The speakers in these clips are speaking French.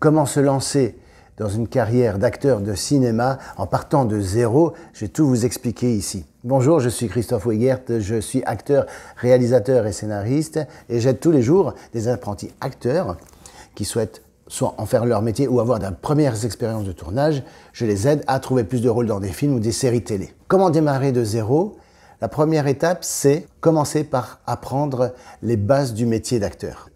Comment se lancer dans une carrière d'acteur de cinéma en partant de zéro Je vais tout vous expliquer ici. Bonjour, je suis Christophe Weigert, je suis acteur, réalisateur et scénariste et j'aide tous les jours des apprentis acteurs qui souhaitent soit en faire leur métier ou avoir de premières expériences de tournage, je les aide à trouver plus de rôles dans des films ou des séries télé. Comment démarrer de zéro La première étape, c'est commencer par apprendre les bases du métier d'acteur.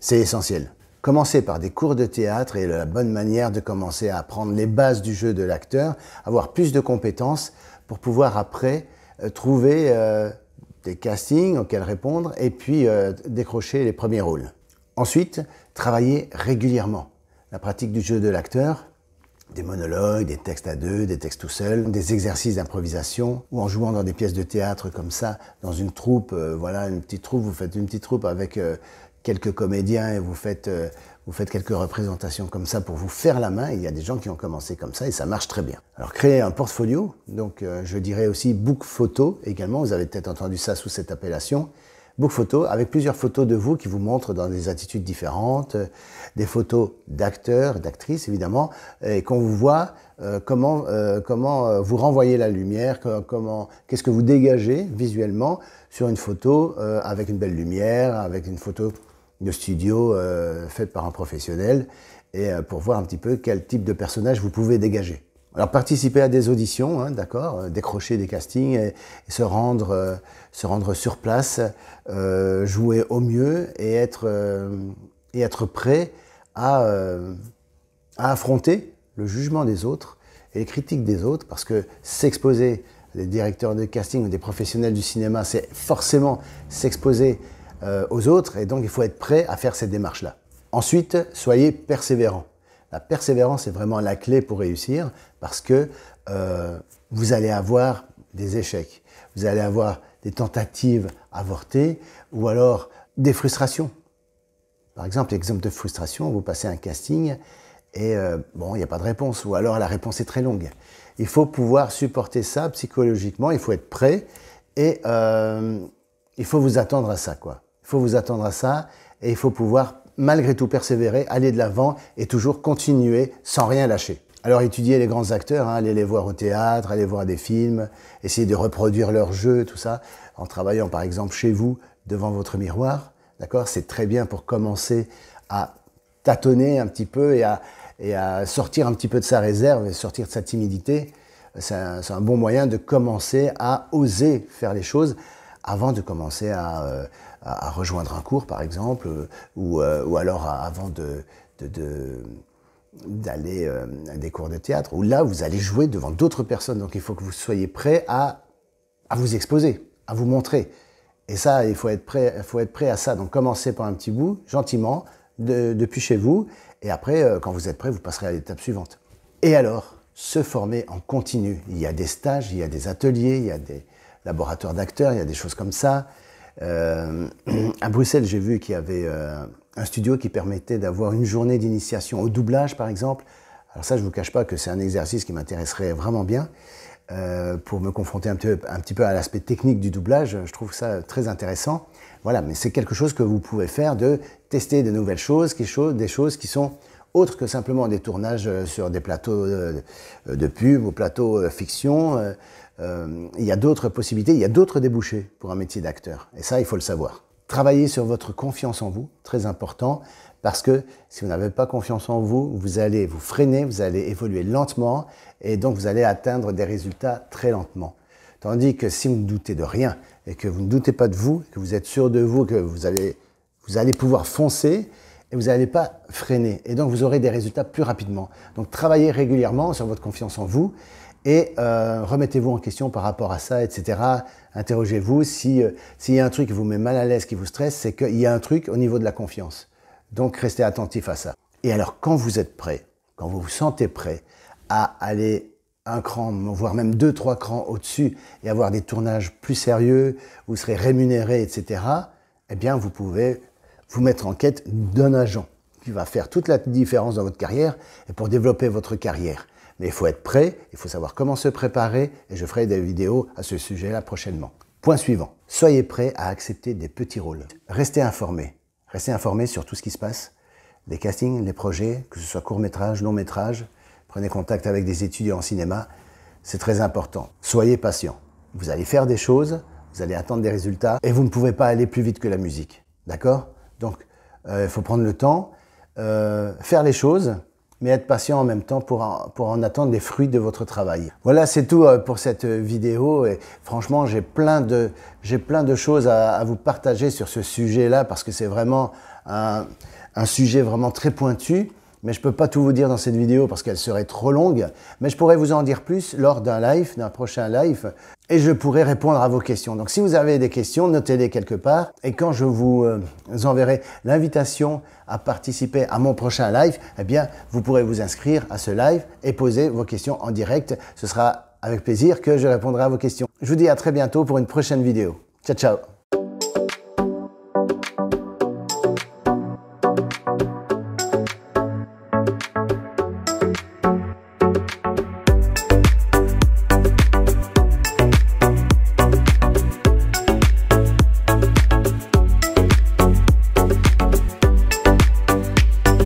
C'est essentiel. Commencer par des cours de théâtre est la bonne manière de commencer à apprendre les bases du jeu de l'acteur, avoir plus de compétences pour pouvoir après euh, trouver euh, des castings auxquels répondre et puis euh, décrocher les premiers rôles. Ensuite, travailler régulièrement la pratique du jeu de l'acteur, des monologues, des textes à deux, des textes tout seul, des exercices d'improvisation, ou en jouant dans des pièces de théâtre comme ça, dans une troupe, voilà, une petite troupe, vous faites une petite troupe avec quelques comédiens et vous faites, euh, vous faites quelques représentations comme ça pour vous faire la main. Il y a des gens qui ont commencé comme ça et ça marche très bien. Alors créer un portfolio, donc euh, je dirais aussi book photo également, vous avez peut-être entendu ça sous cette appellation. Book photo avec plusieurs photos de vous qui vous montrent dans des attitudes différentes, euh, des photos d'acteurs, d'actrices évidemment, et qu'on vous voit comment comment vous renvoyez la lumière, comment qu'est-ce que vous dégagez visuellement sur une photo avec une belle lumière, avec une photo une studio euh, faite par un professionnel et euh, pour voir un petit peu quel type de personnage vous pouvez dégager. Alors participer à des auditions, hein, d'accord, euh, décrocher des castings et, se rendre, se rendre sur place, jouer au mieux et être et être prêt à, à affronter le jugement des autres et les critiques des autres parce que s'exposer les des directeurs de casting ou des professionnels du cinéma, c'est forcément s'exposer euh, aux autres, et donc il faut être prêt à faire cette démarche-là. Ensuite, soyez persévérant. La persévérance est vraiment la clé pour réussir, parce que euh, vous allez avoir des échecs, vous allez avoir des tentatives avortées, ou alors des frustrations. Par exemple, exemple de frustration, vous passez un casting et euh, bon, il n'y a pas de réponse, ou alors la réponse est très longue. Il faut pouvoir supporter ça psychologiquement, il faut être prêt et euh, il faut vous attendre à ça, quoi. Il faut vous attendre à ça et il faut pouvoir malgré tout persévérer, aller de l'avant et toujours continuer sans rien lâcher. Alors étudier les grands acteurs, allez hein, aller les voir au théâtre, aller voir des films, essayer de reproduire leurs jeux, tout ça, en travaillant par exemple chez vous devant votre miroir, d'accord C'est très bien pour commencer à tâtonner un petit peu et à, sortir un petit peu de sa réserve et sortir de sa timidité. C'est un, bon moyen de commencer à oser faire les choses avant de commencer à... Euh, à, rejoindre un cours, par exemple, euh, ou, euh, ou alors avant de, d'aller euh, à des cours de théâtre, où là, vous allez jouer devant d'autres personnes. Donc, il faut que vous soyez prêt à, à vous exposer, à vous montrer. Et ça, il faut être prêt, faut être prêt à ça. Donc, commencez par un petit bout, gentiment, depuis chez vous. Et après, quand vous êtes prêt, vous passerez à l'étape suivante. Et alors, se former en continu. Il y a des stages, il y a des ateliers, il y a des laboratoires d'acteurs, il y a des choses comme ça. Euh, à Bruxelles, j'ai vu qu'il y avait euh, un studio qui permettait d'avoir une journée d'initiation au doublage, par exemple. Alors ça, je ne vous cache pas que c'est un exercice qui m'intéresserait vraiment bien euh, pour me confronter un petit, peu, un petit peu à l'aspect technique du doublage. Je trouve ça très intéressant. Voilà, mais c'est quelque chose que vous pouvez faire de tester de nouvelles choses, des choses qui sont autre que simplement des tournages euh, sur des plateaux euh, de pub ou plateaux euh, fiction. Il y a d'autres possibilités, il y a d'autres débouchés pour un métier d'acteur. Et ça, il faut le savoir. Travaillez sur votre confiance en vous, très important, parce que si vous n'avez pas confiance en vous, vous allez vous freiner, vous allez évoluer lentement, et donc vous allez atteindre des résultats très lentement. Tandis que si vous ne doutez de rien, et que vous ne doutez pas de vous, que vous êtes sûr de vous, que vous allez, vous allez pouvoir foncer, et vous n'allez pas freiner. Et donc, vous aurez des résultats plus rapidement. Donc, travaillez régulièrement sur votre confiance en vous et euh, remettez-vous en question par rapport à ça, etc. Interrogez-vous. Euh, s'il y a un truc qui vous met mal à l'aise, qui vous stresse, c'est qu'il y a un truc au niveau de la confiance. Donc, restez attentif à ça. Et alors, quand vous êtes prêt, quand vous vous sentez prêt à aller un cran, voire même deux, trois crans au-dessus et avoir des tournages plus sérieux, vous serez rémunéré, etc., eh bien, vous pouvez vous mettre en quête d'un agent qui va faire toute la différence dans votre carrière et pour développer votre carrière. Mais il faut être prêt, il faut savoir comment se préparer et je ferai des vidéos à ce sujet-là prochainement. Point suivant, soyez prêt à accepter des petits rôles. Restez informé. Restez informé sur tout ce qui se passe, les castings, les projets, que ce soit court-métrage, long-métrage. Prenez contact avec des étudiants en cinéma, c'est très important. Soyez patient. Vous allez faire des choses, vous allez attendre des résultats et vous ne pouvez pas aller plus vite que la musique. D'accord donc, euh, il faut prendre le temps, euh, faire les choses, mais être patient en même temps pour en, attendre les fruits de votre travail. Voilà, c'est tout euh, pour cette vidéo. Et franchement, j'ai plein de, choses à, vous partager sur ce sujet-là parce que c'est vraiment un, sujet vraiment très pointu mais je ne peux pas tout vous dire dans cette vidéo parce qu'elle serait trop longue, mais je pourrais vous en dire plus lors d'un live, d'un prochain live, et je pourrais répondre à vos questions. Donc si vous avez des questions, notez-les quelque part, et quand je vous euh, enverrai l'invitation à participer à mon prochain live, eh bien, vous pourrez vous inscrire à ce live et poser vos questions en direct. Ce sera avec plaisir que je répondrai à vos questions. Je vous dis à très bientôt pour une prochaine vidéo. Ciao, ciao